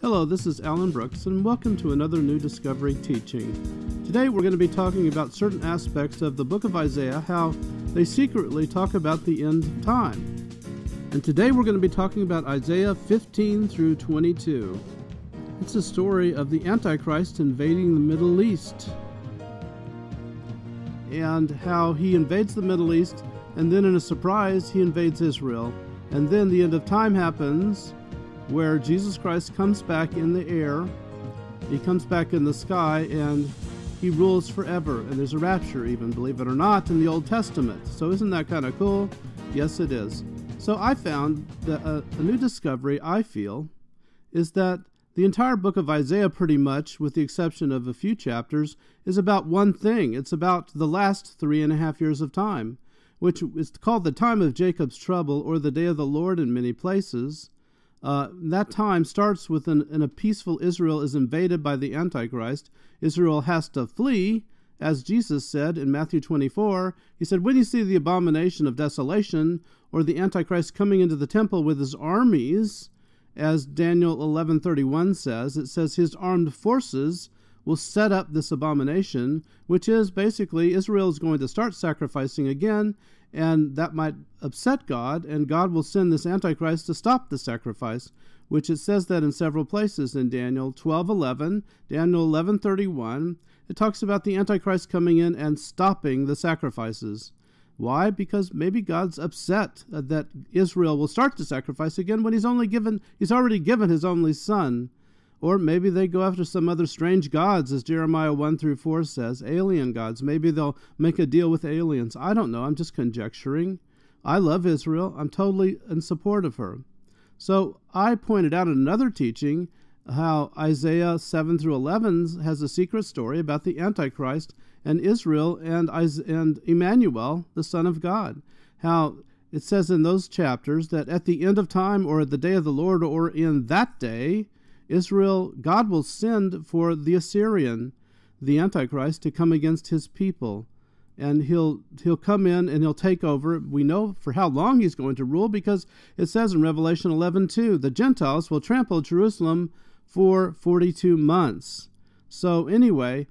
Hello, this is Alan Brooks, and welcome to another New Discovery teaching. Today we're going to be talking about certain aspects of the book of Isaiah, how they secretly talk about the end of time. And today we're going to be talking about Isaiah 15 through 22. It's a story of the Antichrist invading the Middle East and how he invades the Middle East, and then in a surprise, he invades Israel. And then the end of time happens, where Jesus Christ comes back in the air, he comes back in the sky, and he rules forever. And there's a rapture, even, believe it or not, in the Old Testament. So isn't that kind of cool? Yes, it is. So I found that a, uh, a new discovery, I feel, is that the entire book of Isaiah, pretty much, with the exception of a few chapters, is about one thing. It's about the last three and a half years of time, which is called the time of Jacob's trouble or the day of the Lord in many places. Uh, that time starts with an, an, a peaceful Israel is invaded by the Antichrist. Israel has to flee, as Jesus said in Matthew 24. He said, When you see the abomination of desolation, or the Antichrist coming into the temple with his armies, as Daniel 11:31 says, it says his armed forces will set up this abomination, which is basically Israel is going to start sacrificing again, and that might upset God, and God will send this Antichrist to stop the sacrifice, which it says that in several places in Daniel 12:11, Daniel 11:31. It talks about the Antichrist coming in and stopping the sacrifices. Why? Because maybe God's upset that Israel will start to sacrifice again when he's only given he's already given his only son or maybe they go after some other strange gods, as Jeremiah 1 through 4 says, alien gods. Maybe they'll make a deal with aliens. I don't know. I'm just conjecturing. I love Israel. I'm totally in support of her. So I pointed out another teaching how Isaiah 7 through 11 has a secret story about the Antichrist and Israel and, and Emmanuel, the Son of God. How it says in those chapters that at the end of time or at the day of the Lord or in that day, Israel, God will send for the Assyrian, the Antichrist, to come against his people. And he'll he'll come in and he'll take over. We know for how long he's going to rule because it says in Revelation 11:2, the Gentiles will trample Jerusalem for 42 months. So anyway,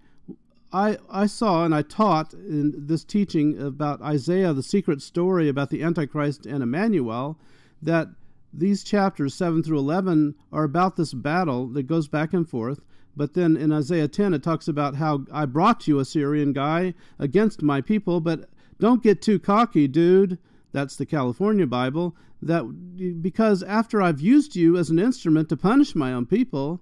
I, I saw and I taught in this teaching about Isaiah, the secret story about the Antichrist and Emmanuel, that these chapters 7 through 11 are about this battle that goes back and forth. But then in Isaiah 10, it talks about how I brought you a Syrian guy against my people, but don't get too cocky, dude. That's the California Bible. That because after I've used you as an instrument to punish my own people,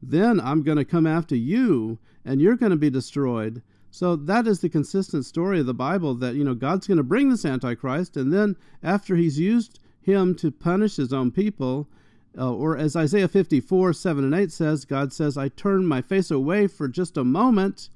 then I'm going to come after you and you're going to be destroyed. So that is the consistent story of the Bible that you know God's going to bring this antichrist and then after he's used him to punish his own people. Uh, or as Isaiah 54, 7 and 8 says, God says, I turned my face away for just a moment,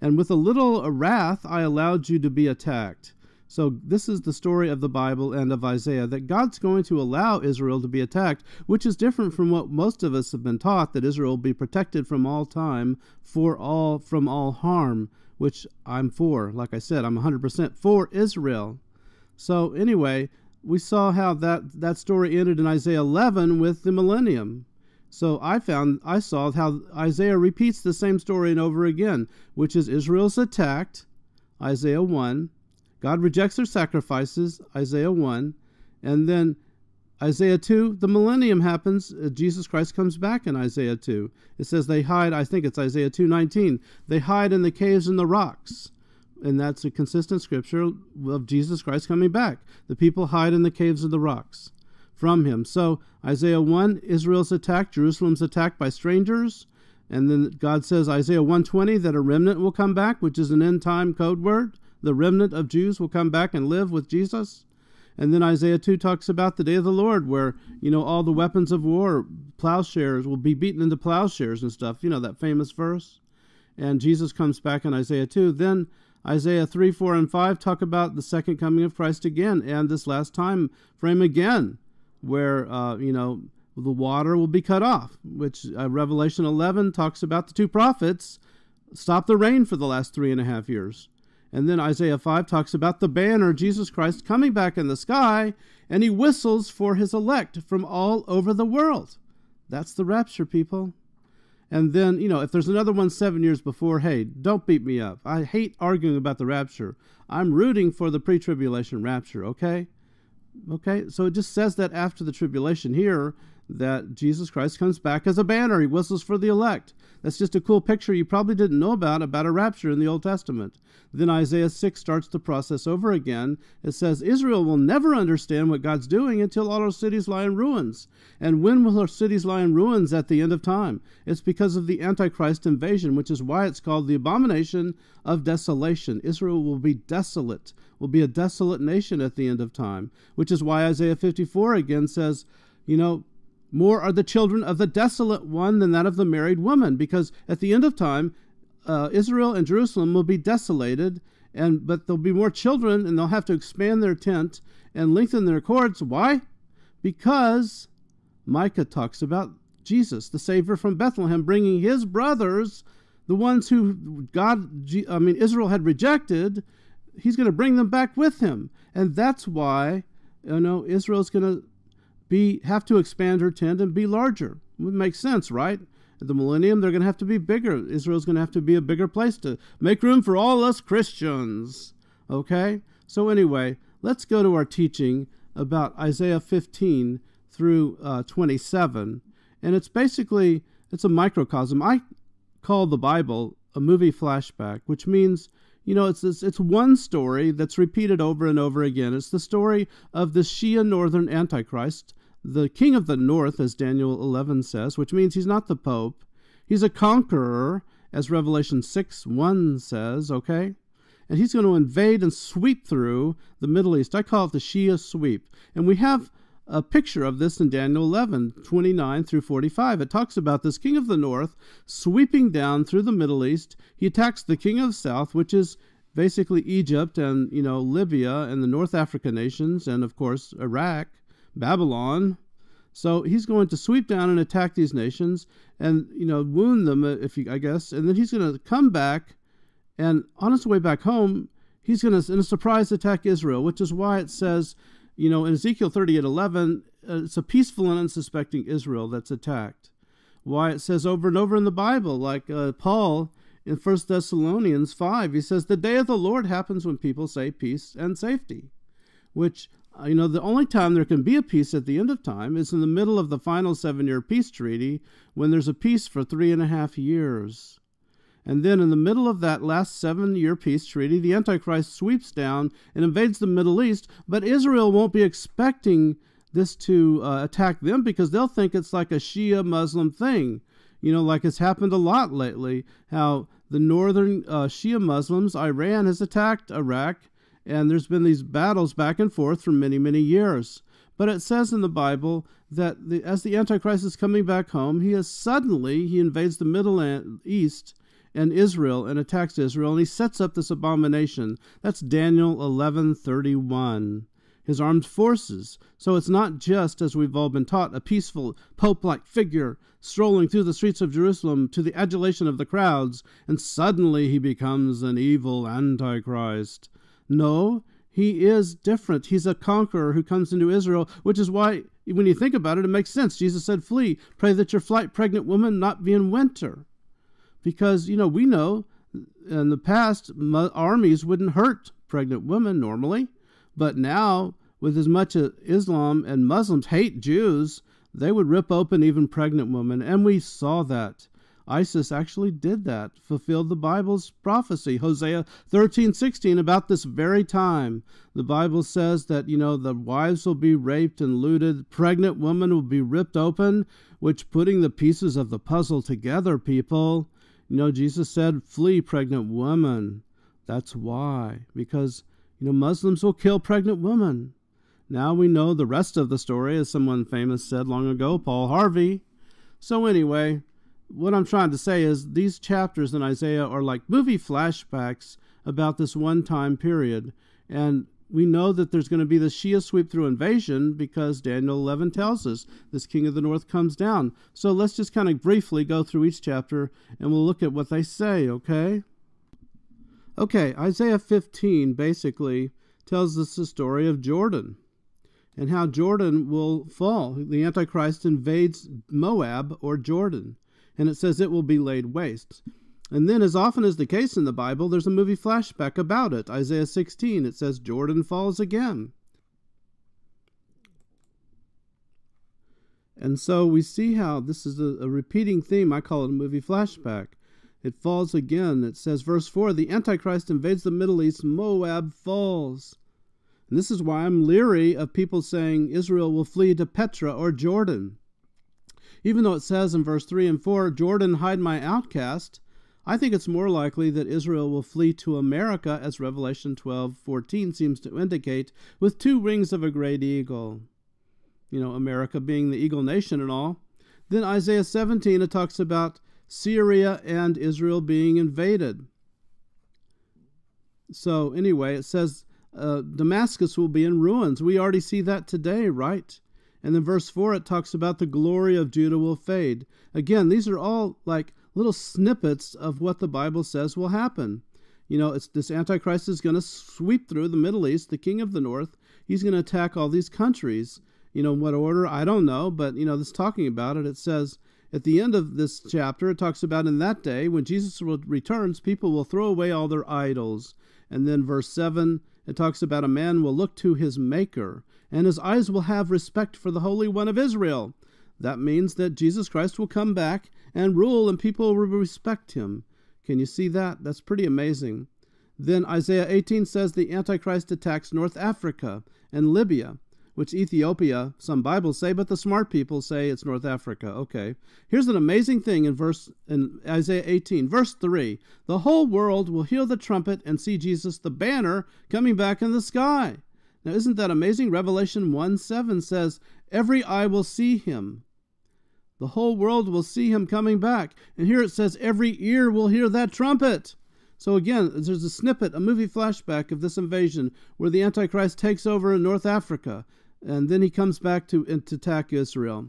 and with a little wrath I allowed you to be attacked. So, this is the story of the Bible and of Isaiah that God's going to allow Israel to be attacked, which is different from what most of us have been taught that Israel will be protected from all time, for all, from all harm, which I'm for. Like I said, I'm 100% for Israel. So, anyway, we saw how that, that story ended in Isaiah 11 with the millennium. So I found I saw how Isaiah repeats the same story and over again, which is Israel's attacked, Isaiah 1. God rejects their sacrifices, Isaiah 1. And then Isaiah 2, the millennium happens, uh, Jesus Christ comes back in Isaiah 2. It says they hide, I think it's Isaiah 2:19. They hide in the caves and the rocks and that's a consistent scripture of Jesus Christ coming back. The people hide in the caves of the rocks from him. So, Isaiah 1, Israel's attacked, Jerusalem's attacked by strangers. And then God says, Isaiah 120, that a remnant will come back, which is an end time code word. The remnant of Jews will come back and live with Jesus. And then Isaiah 2 talks about the day of the Lord, where, you know, all the weapons of war, plowshares, will be beaten into plowshares and stuff. You know, that famous verse. And Jesus comes back in Isaiah 2. Then Isaiah 3, 4, and 5 talk about the second coming of Christ again and this last time frame again, where, uh, you know, the water will be cut off, which uh, Revelation 11 talks about the two prophets stop the rain for the last three and a half years. And then Isaiah 5 talks about the banner, Jesus Christ, coming back in the sky, and he whistles for his elect from all over the world. That's the rapture, people. And then, you know, if there's another one seven years before, hey, don't beat me up. I hate arguing about the rapture. I'm rooting for the pre tribulation rapture, okay? Okay? So it just says that after the tribulation here, that Jesus Christ comes back as a banner. He whistles for the elect. That's just a cool picture you probably didn't know about about a rapture in the Old Testament. Then Isaiah 6 starts the process over again. It says, Israel will never understand what God's doing until all her cities lie in ruins. And when will her cities lie in ruins at the end of time? It's because of the Antichrist invasion, which is why it's called the abomination of desolation. Israel will be desolate, will be a desolate nation at the end of time, which is why Isaiah 54 again says, you know, more are the children of the desolate one than that of the married woman, because at the end of time, uh, Israel and Jerusalem will be desolated, and but there'll be more children, and they'll have to expand their tent and lengthen their cords. Why? Because Micah talks about Jesus, the Savior from Bethlehem, bringing his brothers, the ones who God, I mean Israel had rejected. He's going to bring them back with him, and that's why you know Israel's going to be have to expand her tent and be larger. It makes sense, right? At the millennium, they're going to have to be bigger. Israel's going to have to be a bigger place to make room for all us Christians. Okay? So, anyway, let's go to our teaching about Isaiah 15 through uh, 27. And it's basically it's a microcosm. I call the Bible a movie flashback, which means you know it's, it's it's one story that's repeated over and over again. It's the story of the Shia Northern Antichrist the king of the north, as Daniel 11 says, which means he's not the pope. He's a conqueror, as Revelation 6 1 says, okay? And he's going to invade and sweep through the Middle East. I call it the Shia sweep. And we have a picture of this in Daniel 11 29 through 45. It talks about this king of the north sweeping down through the Middle East. He attacks the king of the south, which is basically Egypt and, you know, Libya and the North African nations and, of course, Iraq Babylon. So he's going to sweep down and attack these nations and, you know, wound them, uh, if you, I guess. And then he's going to come back. And on his way back home, he's going to, in a surprise, attack Israel, which is why it says, you know, in Ezekiel 30 at 11, uh, it's a peaceful and unsuspecting Israel that's attacked. Why it says over and over in the Bible, like uh, Paul in First Thessalonians 5, he says, The day of the Lord happens when people say peace and safety, which uh, you know, the only time there can be a peace at the end of time is in the middle of the final seven year peace treaty when there's a peace for three and a half years. And then in the middle of that last seven year peace treaty, the Antichrist sweeps down and invades the Middle East, but Israel won't be expecting this to uh, attack them because they'll think it's like a Shia Muslim thing. You know, like it's happened a lot lately, how the northern uh, Shia Muslims, Iran has attacked Iraq and there's been these battles back and forth for many, many years. But it says in the Bible that the, as the Antichrist is coming back home, he is suddenly, he invades the Middle East and Israel and attacks Israel, and he sets up this abomination. That's Daniel 11:31. His armed forces. So it's not just, as we've all been taught, a peaceful pope-like figure strolling through the streets of Jerusalem to the adulation of the crowds, and suddenly he becomes an evil antichrist. No, he is different. He's a conqueror who comes into Israel, which is why, when you think about it, it makes sense. Jesus said, Flee, pray that your flight pregnant woman not be in winter. Because, you know, we know in the past, armies wouldn't hurt pregnant women normally. But now, with as much as Islam and Muslims hate Jews, they would rip open even pregnant women. And we saw that Isis actually did that, fulfilled the Bible's prophecy. Hosea 13, 16, about this very time. The Bible says that, you know, the wives will be raped and looted, pregnant women will be ripped open, which putting the pieces of the puzzle together, people, you know, Jesus said, flee pregnant woman. That's why, because, you know, Muslims will kill pregnant women. Now we know the rest of the story, as someone famous said long ago, Paul Harvey. So, anyway, what I'm trying to say is these chapters in Isaiah are like movie flashbacks about this one time period. And we know that there's going to be the Shia sweep through invasion because Daniel 11 tells us this king of the north comes down. So let's just kind of briefly go through each chapter and we'll look at what they say, okay? Okay, Isaiah 15 basically tells us the story of Jordan and how Jordan will fall. The Antichrist invades Moab or Jordan and it says it will be laid waste. And then, as often as the case in the Bible, there's a movie flashback about it. Isaiah 16, it says, Jordan falls again. And so we see how this is a, a, repeating theme. I call it a movie flashback. It falls again. It says, verse 4 the Antichrist invades the Middle East, Moab falls. And this is why I'm leery of people saying Israel will flee to Petra or Jordan. Even though it says in verse 3 and 4, Jordan, hide my outcast, I think it's more likely that Israel will flee to America, as Revelation 12 14 seems to indicate, with two wings of a great eagle. You know, America being the eagle nation and all. Then Isaiah 17, it talks about Syria and Israel being invaded. So, anyway, it says uh, Damascus will be in ruins. We already see that today, right? And then verse 4, it talks about the glory of Judah will fade. Again, these are all like little snippets of what the Bible says will happen. You know, this Antichrist is going to sweep through the Middle East, the king of the north. He's going to attack all these countries. You know, what order? I don't know, but, you know, this talking about it, it says at the end of this chapter, it talks about in that day when Jesus returns, people will throw away all their idols. And then verse 7 it talks about a man will look to his Maker, and his eyes will have respect for the Holy One of Israel. That means that Jesus Christ will come back and rule, and people will respect him. Can you see that? That's pretty amazing. Then Isaiah 18 says the Antichrist attacks North Africa and Libya which Ethiopia, some Bibles say, but the smart people say it's North Africa. Okay. Here's an amazing thing in verse in Isaiah 18, verse 3. The whole world will hear the trumpet and see Jesus the banner coming back in the sky. Now isn't that amazing? Revelation 1 7 says, Every eye will see him. The whole world will see him coming back. And here it says, Every ear will hear that trumpet. So again, there's a snippet, a movie flashback of this invasion where the Antichrist takes over in North Africa and then he comes back to, to attack Israel.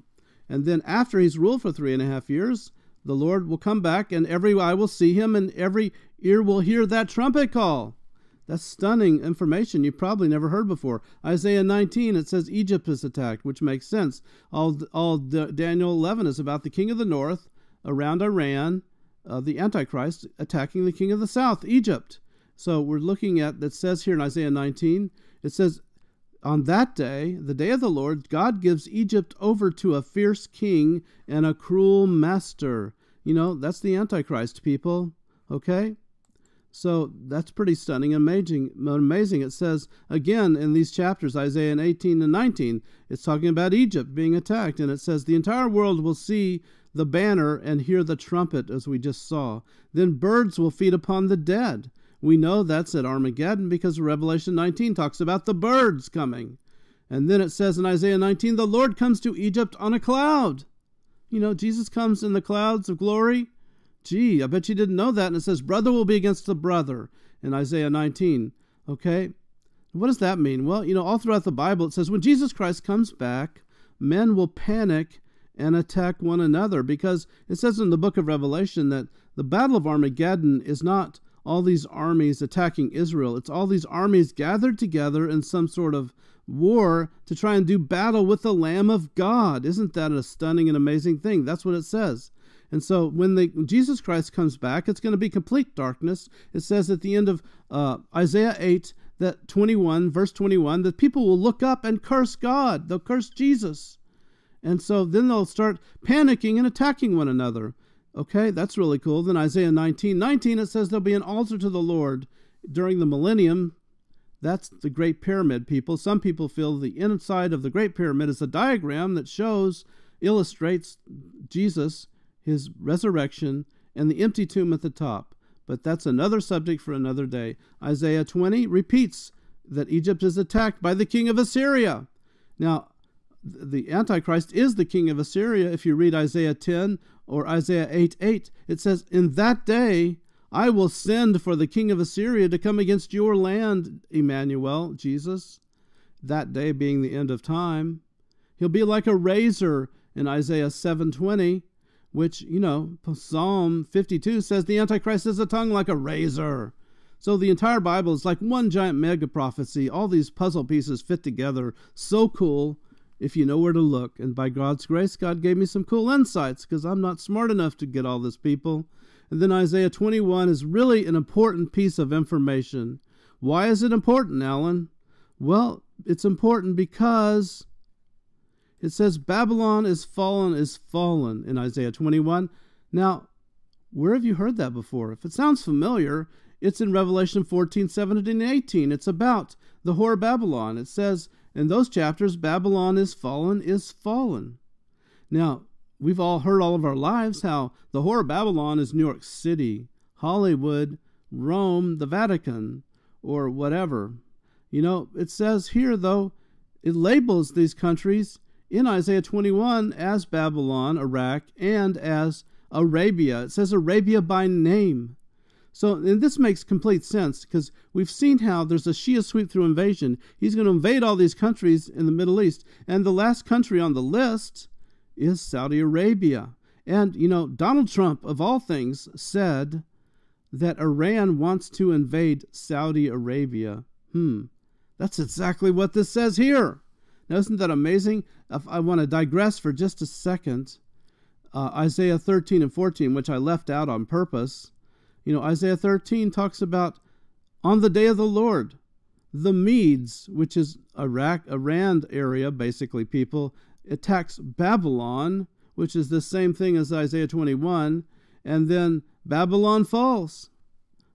And then after he's ruled for three and a half years, the Lord will come back, and every eye will see him, and every ear will hear that trumpet call. That's stunning information you probably never heard before. Isaiah 19, it says Egypt is attacked, which makes sense. All, all Daniel 11 is about the king of the north around Iran, uh, the Antichrist, attacking the king of the south, Egypt. So we're looking at, that says here in Isaiah 19, it says on that day, the day of the Lord, God gives Egypt over to a fierce king and a cruel master. You know, that's the Antichrist, people. Okay? So that's pretty stunning, amazing, amazing. It says again in these chapters, Isaiah 18 and 19, it's talking about Egypt being attacked, and it says the entire world will see the banner and hear the trumpet, as we just saw. Then birds will feed upon the dead, we know that's at Armageddon because Revelation 19 talks about the birds coming. And then it says in Isaiah 19, the Lord comes to Egypt on a cloud. You know, Jesus comes in the clouds of glory. Gee, I bet you didn't know that. And it says, brother will be against the brother in Isaiah 19. Okay? What does that mean? Well, you know, all throughout the Bible, it says when Jesus Christ comes back, men will panic and attack one another because it says in the book of Revelation that the Battle of Armageddon is not all these armies attacking Israel. It's all these armies gathered together in some sort of war to try and do battle with the Lamb of God. Isn't that a stunning and amazing thing? That's what it says. And so when, Jesus Christ comes back, it's going to be complete darkness. It says at the end of uh, Isaiah 8, that 21, verse 21, that people will look up and curse God. They'll curse Jesus. And so then they'll start panicking and attacking one another. Okay, that's really cool. Then Isaiah 19 19, it says there'll be an altar to the Lord during the millennium. That's the Great Pyramid, people. Some people feel the inside of the Great Pyramid is a diagram that shows, illustrates Jesus, his resurrection, and the empty tomb at the top. But that's another subject for another day. Isaiah 20 repeats that Egypt is attacked by the king of Assyria. Now, the Antichrist is the king of Assyria. If you read Isaiah 10 or Isaiah 8 8, it says, In that day I will send for the king of Assyria to come against your land, Emmanuel, Jesus. That day being the end of time. He'll be like a razor in Isaiah 7:20, which, you know, Psalm 52 says the antichrist is a tongue like a razor. So the entire Bible is like one giant mega prophecy. All these puzzle pieces fit together. So cool if you know where to look. And by God's grace, God gave me some cool insights because I'm not smart enough to get all this, people. And then Isaiah 21 is really an important piece of information. Why is it important, Alan? Well, it's important because it says Babylon is fallen, is fallen in Isaiah 21. Now, where have you heard that before? If it sounds familiar, it's in Revelation 14, 17, and 18. It's about the whore Babylon. It says, in those chapters, Babylon is fallen, is fallen. Now, we've all heard all of our lives how the whore of Babylon is New York City, Hollywood, Rome, the Vatican, or whatever. You know, it says here, though, it labels these countries in Isaiah 21 as Babylon, Iraq, and as Arabia. It says Arabia by name. So this makes complete sense because we've seen how there's a Shia sweep through invasion. He's going to invade all these countries in the Middle East. And the last country on the list is Saudi Arabia. And, you know, Donald Trump, of all things, said that Iran wants to invade Saudi Arabia. Hmm, that's exactly what this says here. Now, isn't that amazing? If I want to digress for just a second. Uh, Isaiah 13 and 14, which I left out on purpose, you know, Isaiah 13 talks about on the day of the Lord, the Medes, which is Iraq, Iran area, basically, people, attacks Babylon, which is the same thing as Isaiah 21, and then Babylon falls.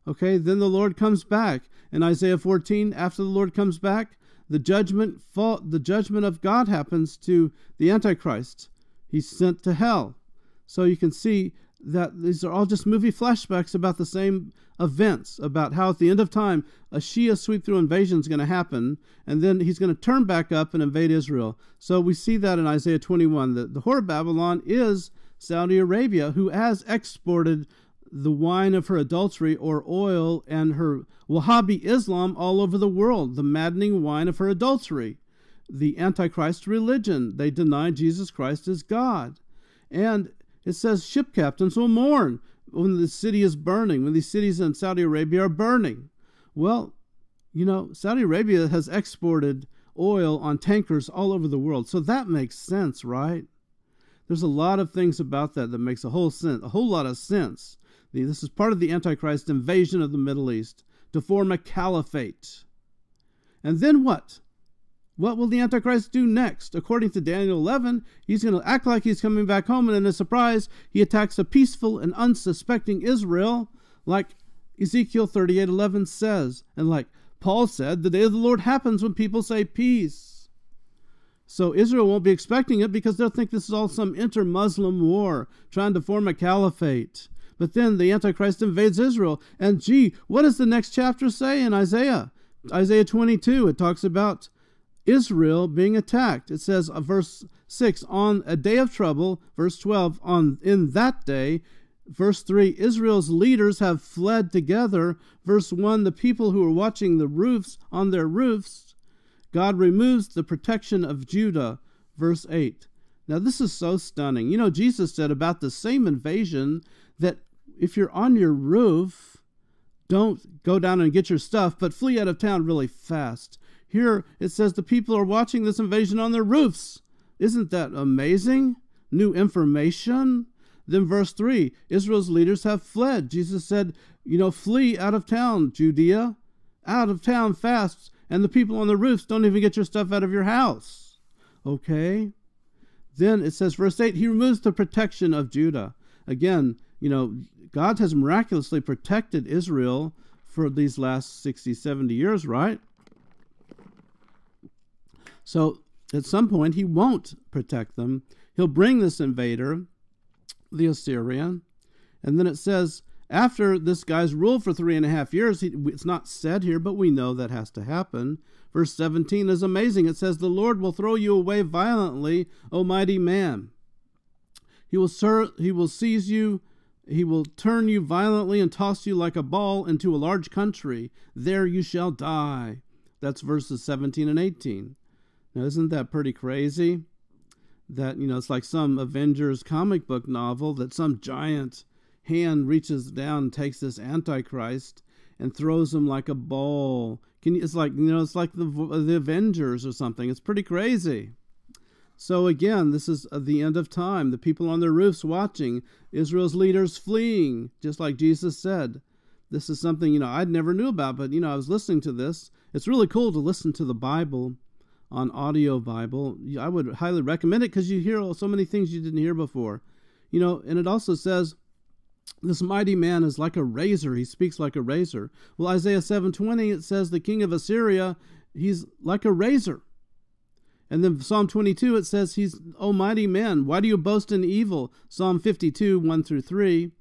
Okay, then the Lord comes back. In Isaiah 14, after the Lord comes back, the judgment fall, the judgment of God happens to the Antichrist. He's sent to hell. So you can see that these are all just movie flashbacks about the same events about how at the end of time a Shia sweep through invasion is going to happen and then he's going to turn back up and invade Israel. So we see that in Isaiah 21 that the whore of Babylon is Saudi Arabia who has exported the wine of her adultery or oil and her Wahhabi Islam all over the world, the maddening wine of her adultery, the Antichrist religion. They deny Jesus Christ as God. And it says ship captains will mourn when the city is burning, when these cities in Saudi Arabia are burning. Well, you know, Saudi Arabia has exported oil on tankers all over the world. So that makes sense, right? There's a lot of things about that that makes a whole sense, a whole lot of sense. This is part of the Antichrist invasion of the Middle East to form a caliphate. And then what? What will the Antichrist do next? According to Daniel 11, he's going to act like he's coming back home, and in a surprise, he attacks a peaceful and unsuspecting Israel, like Ezekiel 38:11 says, and like Paul said, the day of the Lord happens when people say peace. So Israel won't be expecting it because they'll think this is all some inter-Muslim war trying to form a caliphate. But then the Antichrist invades Israel, and gee, what does the next chapter say in Isaiah? Isaiah 22, it talks about Israel being attacked. It says, uh, verse 6, on a day of trouble, verse 12, on in that day, verse 3, Israel's leaders have fled together, verse 1, the people who are watching the roofs on their roofs, God removes the protection of Judah, verse 8. Now this is so stunning. You know, Jesus said about the same invasion that if you're on your roof, don't go down and get your stuff, but flee out of town really fast. Here it says the people are watching this invasion on their roofs. Isn't that amazing? New information? Then, verse 3 Israel's leaders have fled. Jesus said, You know, flee out of town, Judea. Out of town fast, and the people on the roofs don't even get your stuff out of your house. Okay? Then it says, verse 8, He removes the protection of Judah. Again, you know, God has miraculously protected Israel for these last 60, 70 years, right? So at some point, he won't protect them. He'll bring this invader, the Assyrian. And then it says, after this guy's rule for three and a half years, he, it's not said here, but we know that has to happen. Verse 17 is amazing. It says, The Lord will throw you away violently, O mighty man. He will, sur- he will seize you, he will turn you violently and toss you like a ball into a large country. There you shall die. That's verses 17 and 18. Now, isn't that pretty crazy? That, you know, it's like some Avengers comic book novel that some giant hand reaches down and takes this Antichrist and throws him like a ball. Can you, it's like, you know, it's like the, the Avengers or something. It's pretty crazy. So again, this is uh, the end of time. The people on their roofs watching, Israel's leaders fleeing, just like Jesus said. This is something, you know, I'd never knew about, but, you know, I was listening to this. It's really cool to listen to the Bible on audio Bible, I would highly recommend it because you hear so many things you didn't hear before. You know, and it also says this mighty man is like a razor he speaks like a razor well isaiah 7.20 it says the king of assyria he's like a razor and then psalm 22 it says he's oh mighty man why do you boast in evil psalm 52 1 through 3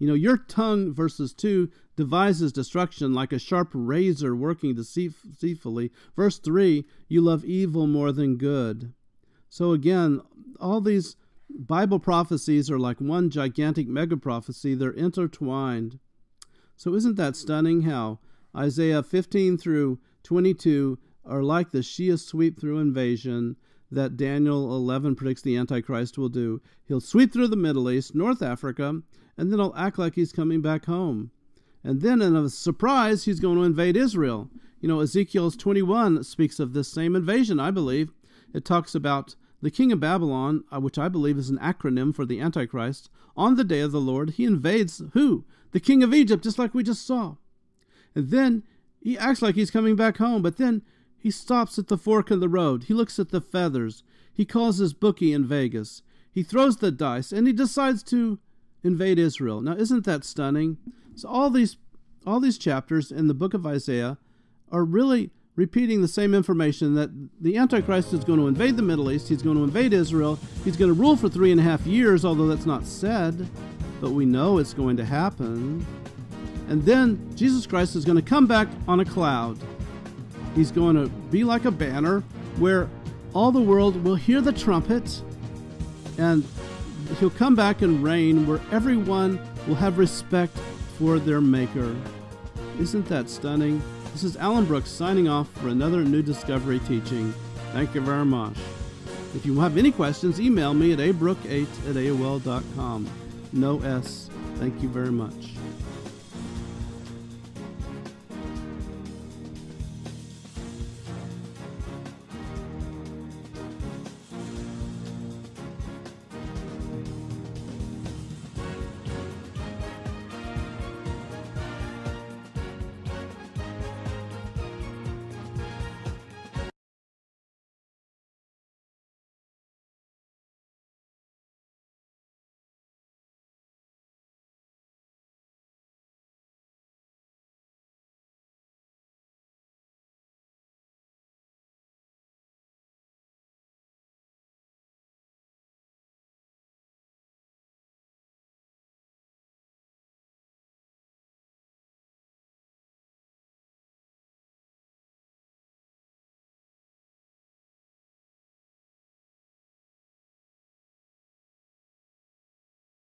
you know, your tongue, verses 2, devises destruction like a sharp razor working deceitfully. Verse 3, you love evil more than good. So again, all these Bible prophecies are like one gigantic mega prophecy, they're intertwined. So isn't that stunning how Isaiah 15 through 22 are like the Shia sweep through invasion that Daniel 11 predicts the Antichrist will do? He'll sweep through the Middle East, North Africa, and then he'll act like he's coming back home. And then, in a surprise, he's going to invade Israel. You know, Ezekiel's 21 speaks of this same invasion, I believe. It talks about the king of Babylon, uh, which I believe is an acronym for the Antichrist, on the day of the Lord, he invades who? The king of Egypt, just like we just saw. And then he acts like he's coming back home, but then he stops at the fork in the road. He looks at the feathers. He calls his bookie in Vegas. He throws the dice and he decides to invade Israel. Now, isn't that stunning? So all these all these chapters in the book of Isaiah are really repeating the same information that the Antichrist is going to invade the Middle East, he's going to invade Israel, he's going to rule for three and a half years, although that's not said, but we know it's going to happen. And then Jesus Christ is going to come back on a cloud. He's going to be like a banner where all the world will hear the trumpet and he'll come back and reign where everyone will have respect for their Maker. Isn't that stunning? This is Alan Brooks signing off for another New Discovery teaching. Thank you very much. If you have any questions, email me at abrook8 at aol.com. No S. Thank you very much.